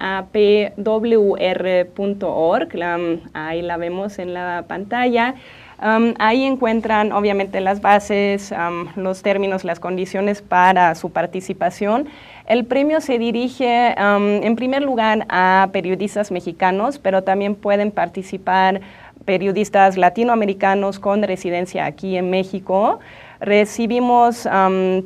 ahí la vemos en la pantalla. Um, ahí encuentran obviamente las bases, um, los términos, las condiciones para su participación. El premio se dirige en primer lugar a periodistas mexicanos, pero también pueden participar periodistas latinoamericanos con residencia aquí en México. Recibimos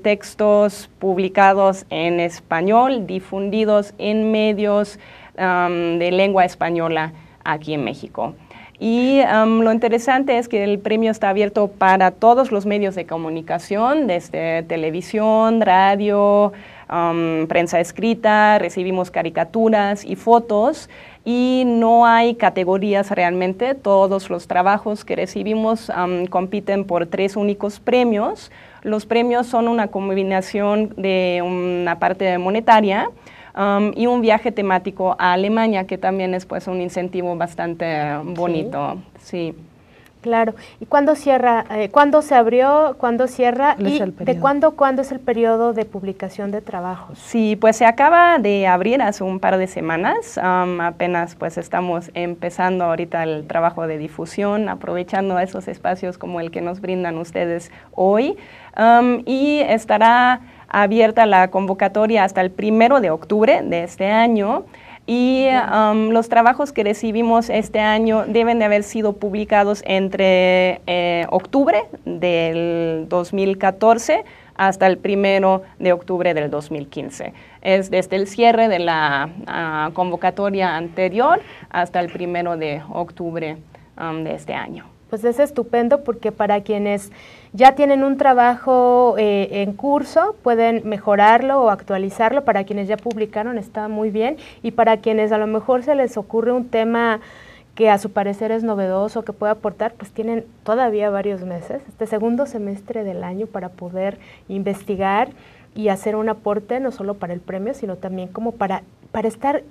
textos publicados en español, difundidos en medios de lengua española aquí en México. Y em, lo interesante es que el premio está abierto para todos los medios de comunicación, desde televisión, radio, em, prensa escrita, recibimos caricaturas y fotos y no hay categorías realmente. Todos los trabajos que recibimos em, compiten por tres únicos premios. Los premios son una combinación de una parte monetaria, Um, y un viaje temático a Alemania, que también es pues un incentivo bastante bonito. sí. Claro. ¿Y cuándo cierra? Eh, ¿Cuándo se abrió? ¿Cuándo cierra? ¿Y de cuándo cuándo es el periodo de publicación de trabajos? Sí, pues se acaba de abrir hace un par de semanas. Um, apenas pues estamos empezando ahorita el trabajo de difusión, aprovechando esos espacios como el que nos brindan ustedes hoy. Um, y estará abierta la convocatoria hasta el primero de octubre de este año. Y um, los trabajos que recibimos este año deben de haber sido publicados entre eh, octubre del 2014 hasta el primero de octubre del 2015. Es desde el cierre de la ah, convocatoria anterior hasta el primero de octubre um, de este año pues es estupendo porque para quienes ya tienen un trabajo eh, en curso, pueden mejorarlo o actualizarlo. Para quienes ya publicaron está muy bien y para quienes a lo mejor se les ocurre un tema que a su parecer es novedoso, que puede aportar, pues tienen todavía varios meses, este segundo semestre del año para poder investigar y hacer un aporte no solo para el premio, sino también como para, para estar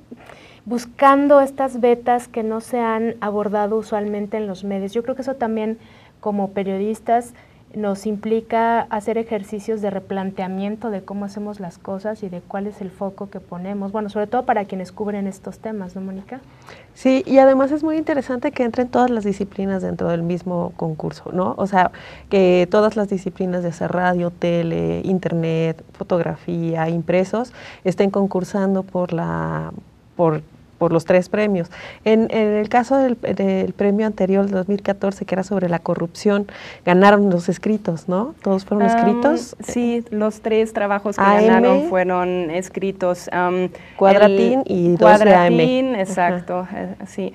buscando estas vetas que no se han abordado usualmente en los medios. Yo creo que eso también como periodistas nos implica hacer ejercicios de replanteamiento de cómo hacemos las cosas y de cuál es el foco que ponemos, bueno, sobre todo para quienes cubren estos temas, ¿no, Mónica? Sí, y además es muy interesante que entren todas las disciplinas dentro del mismo concurso, ¿no? O sea, que todas las disciplinas de hacer radio, tele, internet, fotografía, impresos, estén concursando por la por por los tres premios. En, el caso del, premio anterior, el 2014, que era sobre la corrupción, ganaron los escritos, ¿no? Todos fueron ah, escritos. Sí, los tres trabajos que ganaron fueron escritos. Um, cuadratín y dos AM. exacto, eh, sí.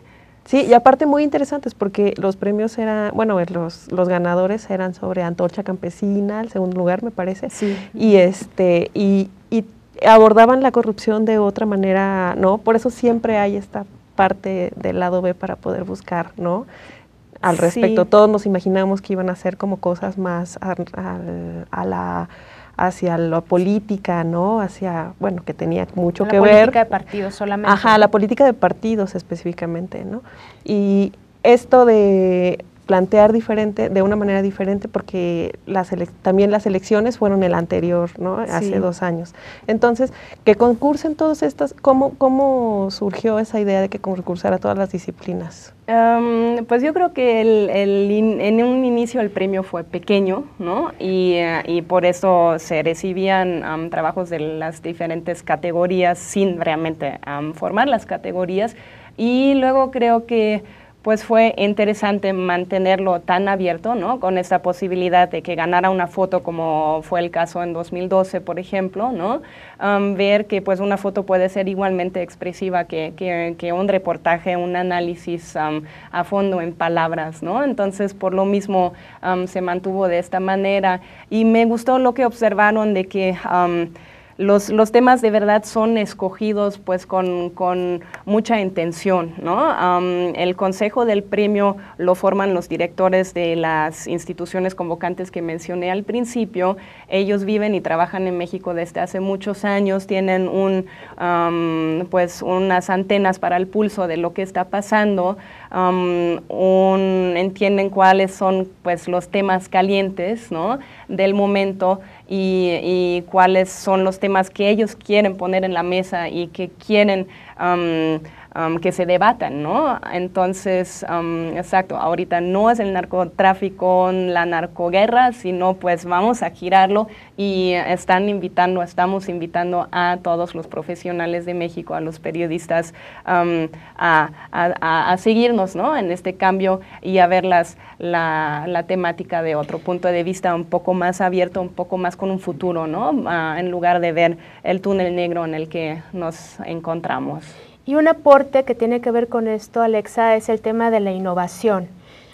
y aparte muy interesantes porque los premios eran, bueno, los, los ganadores eran sobre antorcha campesina, el segundo lugar me parece. Sí. Y este, y, abordaban la corrupción de otra manera, ¿no? Por eso siempre hay esta parte del lado B para poder buscar, ¿no? Al respecto, todos nos imaginamos que iban a hacer como cosas más a, la hacia la política, ¿no? Hacia, bueno, que tenía mucho que ver. La política de partidos solamente. Ajá, la política de partidos específicamente, ¿no? Y esto de plantear diferente, de una manera diferente, porque también las elecciones fueron el anterior, ¿no? Hace dos años. Entonces, que concursen todas estas, ¿cómo, ¿cómo surgió esa idea de que concursara todas las disciplinas? pues yo creo que en un inicio el premio fue pequeño, ¿no? Y, eh, por eso se recibían trabajos de las diferentes categorías sin realmente formar las categorías. Y luego creo que pues fue interesante mantenerlo tan abierto, ¿no? Con esta posibilidad de que ganara una foto como fue el caso en 2012, por ejemplo, ¿no? ver que pues una foto puede ser igualmente expresiva que, un reportaje, un análisis a fondo en palabras, ¿no? Entonces, por lo mismo se mantuvo de esta manera y me gustó lo que observaron de que los, los temas de verdad son escogidos pues con, mucha intención. ¿no? el consejo del premio lo forman los directores de las instituciones convocantes que mencioné al principio. Ellos viven y trabajan en México desde hace muchos años, tienen un, pues unas antenas para el pulso de lo que está pasando entienden cuáles son pues, los temas calientes del momento y, cuáles son los temas que ellos quieren poner en la mesa y que quieren... Um, que se debatan, ¿no? Entonces, um, exacto, ahorita no es el narcotráfico, la narcoguerra, sino pues vamos a girarlo y están invitando, estamos invitando a todos los profesionales de México, a los periodistas, um, a, seguirnos, ¿no? En este cambio y a ver las, la, temática de otro punto de vista un poco más abierto, un poco más con un futuro, ¿no? Ah, en lugar de ver el túnel negro en el que nos encontramos. Y un aporte que tiene que ver con esto, Alexa, es el tema de la innovación.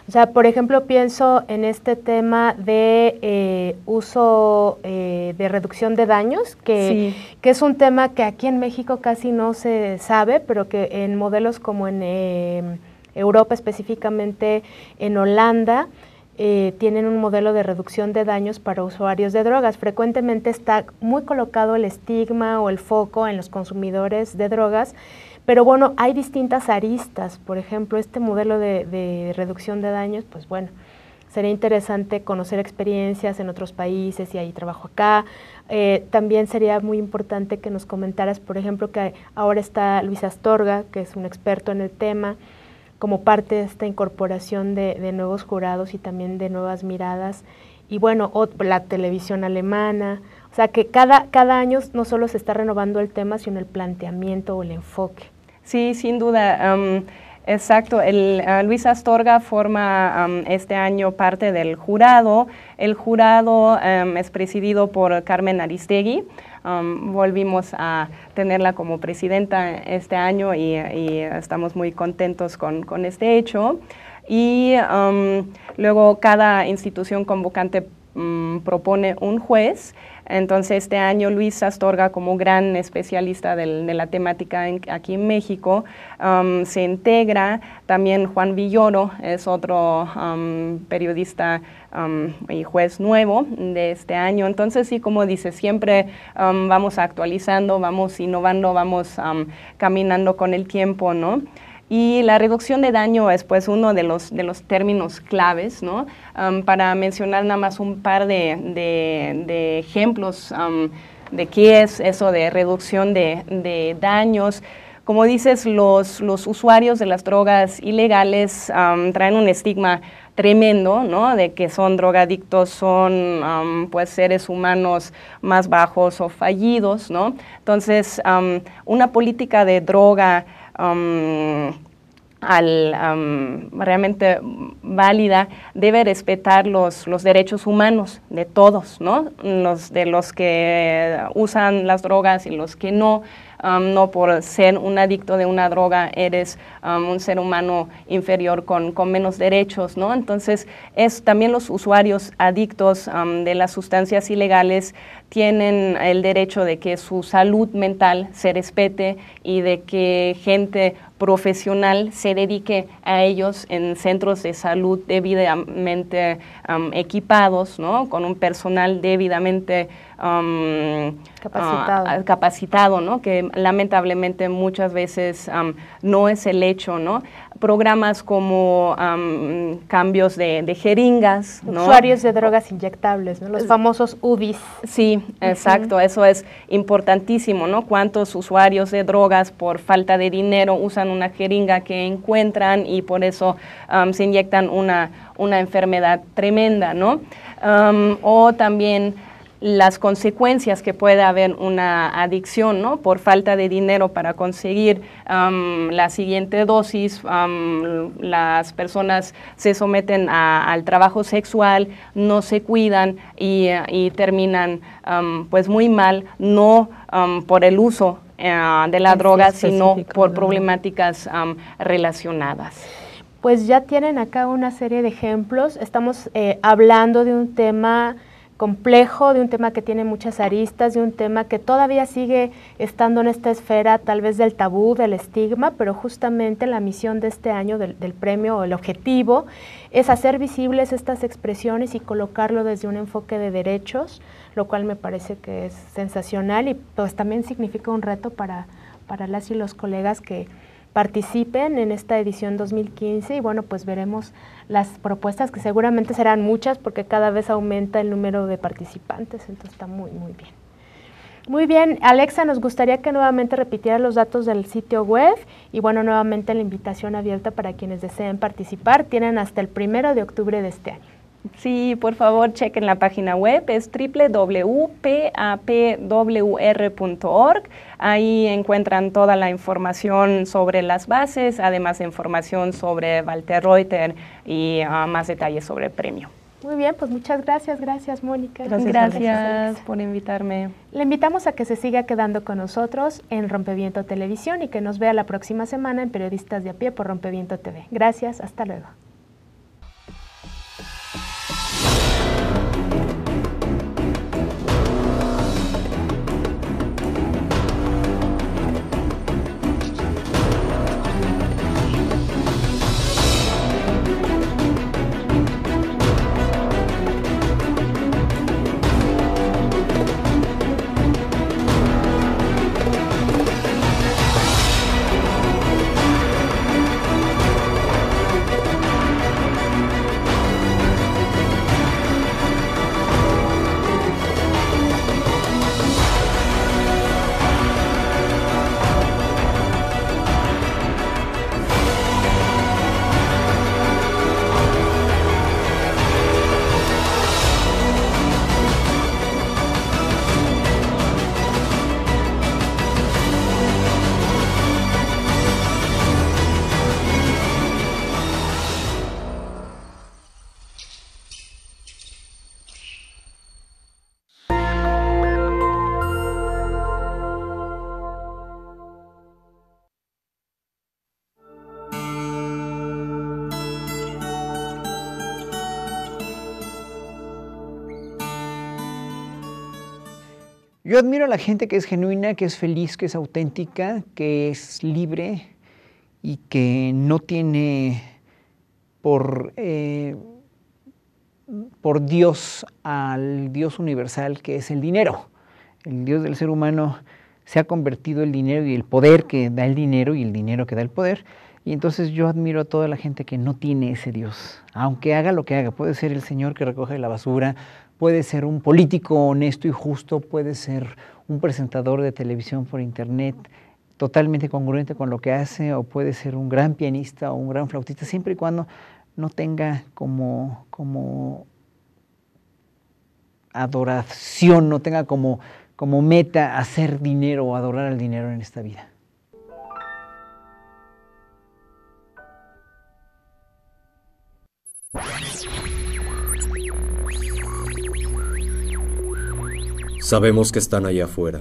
O sea, por ejemplo, pienso en este tema de eh, uso eh, de reducción de daños, que, es un tema que aquí en México casi no se sabe, pero que en modelos como en eh, Europa, específicamente en Holanda, tienen un modelo de reducción de daños para usuarios de drogas. Frecuentemente está muy colocado el estigma o el foco en los consumidores de drogas pero bueno, hay distintas aristas, por ejemplo, este modelo de, reducción de daños, pues bueno, sería interesante conocer experiencias en otros países y ahí trabajo acá. Eh, también sería muy importante que nos comentaras, por ejemplo, que ahora está Luis Astorga, que es un experto en el tema, como parte de esta incorporación de, nuevos jurados y también de nuevas miradas. Y bueno, la televisión alemana. O sea que cada, cada año no solo se está renovando el tema, sino el planteamiento o el enfoque. Sí, sin duda. exacto, ah, Luis Astorga forma este año parte del jurado. El jurado es presidido por Carmen Aristegui. volvimos a tenerla como presidenta este año y, estamos muy contentos con este hecho. Y luego cada institución convocante mm, propone un juez entonces, este año Luis Astorga, como gran especialista de la temática aquí en México, um, se integra. También Juan Villoro es otro um, periodista um, y juez nuevo de este año. Entonces, sí, como dice, siempre vamos actualizando, vamos innovando, vamos caminando con el tiempo, ¿no? Y la reducción de daño es pues uno de los, de los términos claves, ¿no? para mencionar nada más un par de, ejemplos de qué es eso de reducción de, daños. Como dices, los, usuarios de las drogas ilegales traen un estigma tremendo, ¿no? De que son drogadictos, son pues seres humanos más bajos o fallidos, ¿no? Entonces, una política de droga al, realmente válida, debe respetar los, los, derechos humanos de todos, ¿no? Los de los que usan las drogas y los que no no por ser un adicto de una droga eres un ser humano inferior con, menos derechos, ¿no? Entonces, es, también los usuarios adictos de las sustancias ilegales tienen el derecho de que su salud mental se respete y de que gente profesional se dedique a ellos en centros de salud debidamente equipados, ¿no? con un personal debidamente ah, capacitado, ¿no? que lamentablemente muchas veces no es el hecho. ¿no? programas como cambios de, jeringas. Usuarios de drogas inyectables, los famosos UBIs. Sí, exacto, eso es importantísimo, ¿no? Cuántos usuarios de drogas por falta de dinero usan una jeringa que encuentran y por eso se inyectan una, una enfermedad tremenda, ¿no? o también las consecuencias que puede haber una adicción, ¿no? Por falta de dinero para conseguir la siguiente dosis, las personas se someten al trabajo sexual, no se cuidan y, terminan pues muy mal, no por el uso eh, de la droga, sino por problemáticas relacionadas pues ya tienen acá una serie de ejemplos. Estamos eh, hablando de un tema complejo, de un tema que tiene muchas aristas, de un tema que todavía sigue estando en esta esfera tal vez del tabú, del estigma, pero justamente la misión de este año del, premio o el objetivo es hacer visibles estas expresiones y colocarlo desde un enfoque de derechos, lo cual me parece que es sensacional y pues también significa un reto para, para las y los colegas que participen en esta edición 2015 y bueno, pues veremos las propuestas, que seguramente serán muchas porque cada vez aumenta el número de participantes, entonces está muy, muy bien. Muy bien, Alexa, nos gustaría que nuevamente repitiera los datos del sitio web y bueno, nuevamente la invitación abierta para quienes deseen participar. Tienen hasta el primero de octubre de este año. Sí, por favor, chequen la página web, es www.papwr.org. Ahí encuentran toda la información sobre las bases, además información sobre Walter Reuter y ah, más detalles sobre el premio. Muy bien, pues muchas gracias, gracias Mónica. gracias por invitarme. Le invitamos a que se siga quedando con nosotros en Rompeviento Televisión y que nos vea la próxima semana en Periodistas de a pie por Rompeviento TV. Gracias, hasta luego. Yo admiro a la gente que es genuina, que es feliz, que es auténtica, que es libre y que no tiene por, eh, por Dios al Dios universal que es el dinero. El Dios del ser humano se ha convertido el dinero y el poder que da el dinero y el dinero que da el poder. Y entonces yo admiro a toda la gente que no tiene ese Dios, aunque haga lo que haga. Puede ser el señor que recoge la basura, puede ser un político honesto y justo, puede ser un presentador de televisión por internet totalmente congruente con lo que hace o puede ser un gran pianista o un gran flautista, siempre y cuando no tenga como, como adoración, no tenga como, como meta hacer dinero o adorar al dinero en esta vida. Sabemos que están allá afuera,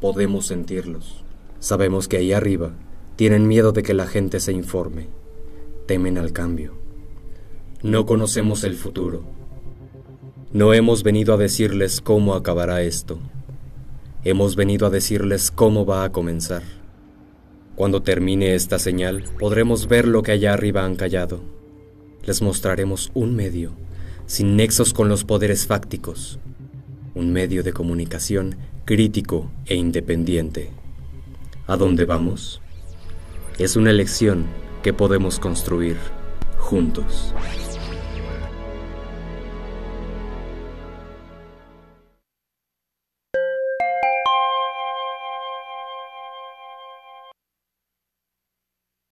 podemos sentirlos. Sabemos que ahí arriba tienen miedo de que la gente se informe, temen al cambio. No conocemos el futuro. No hemos venido a decirles cómo acabará esto. Hemos venido a decirles cómo va a comenzar. Cuando termine esta señal, podremos ver lo que allá arriba han callado. Les mostraremos un medio, sin nexos con los poderes fácticos, un medio de comunicación crítico e independiente. ¿A dónde vamos? Es una elección que podemos construir juntos.